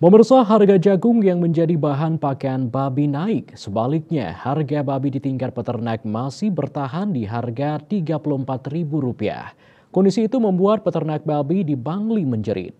Pemirsa harga jagung yang menjadi bahan pakaian babi naik. Sebaliknya, harga babi di tingkat peternak masih bertahan di harga Rp34.000. Kondisi itu membuat peternak babi di Bangli menjerit.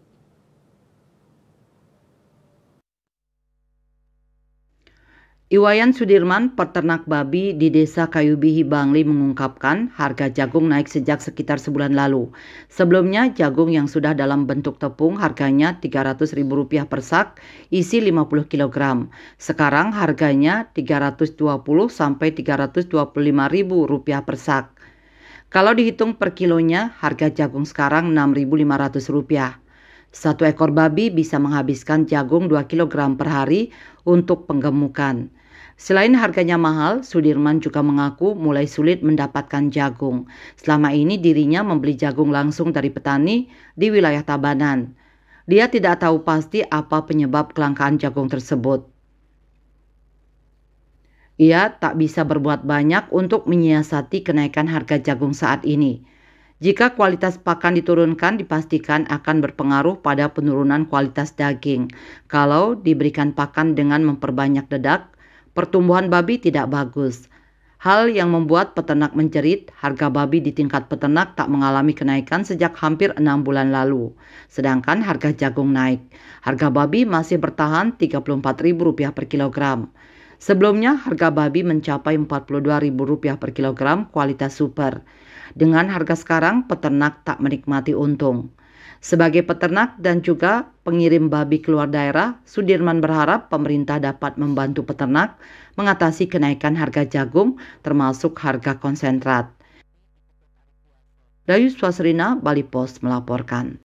Iwayan Sudirman, peternak babi di Desa Kayubihi Bangli mengungkapkan harga jagung naik sejak sekitar sebulan lalu. Sebelumnya jagung yang sudah dalam bentuk tepung harganya Rp300.000 per sak isi 50 kg. Sekarang harganya rp 320000 sampai Rp325.000 per sak. Kalau dihitung per kilonya, harga jagung sekarang Rp6.500. Satu ekor babi bisa menghabiskan jagung 2 kg per hari untuk penggemukan. Selain harganya mahal, Sudirman juga mengaku mulai sulit mendapatkan jagung. Selama ini dirinya membeli jagung langsung dari petani di wilayah Tabanan. Dia tidak tahu pasti apa penyebab kelangkaan jagung tersebut. Ia tak bisa berbuat banyak untuk menyiasati kenaikan harga jagung saat ini. Jika kualitas pakan diturunkan, dipastikan akan berpengaruh pada penurunan kualitas daging. Kalau diberikan pakan dengan memperbanyak dedak, pertumbuhan babi tidak bagus. Hal yang membuat peternak menjerit, harga babi di tingkat peternak tak mengalami kenaikan sejak hampir enam bulan lalu. Sedangkan harga jagung naik. Harga babi masih bertahan Rp34.000 per kilogram. Sebelumnya harga babi mencapai Rp42.000 per kilogram kualitas super. Dengan harga sekarang peternak tak menikmati untung. Sebagai peternak dan juga pengirim babi keluar daerah, Sudirman berharap pemerintah dapat membantu peternak mengatasi kenaikan harga jagung termasuk harga konsentrat. Dayu Swasrina, Bali Post melaporkan.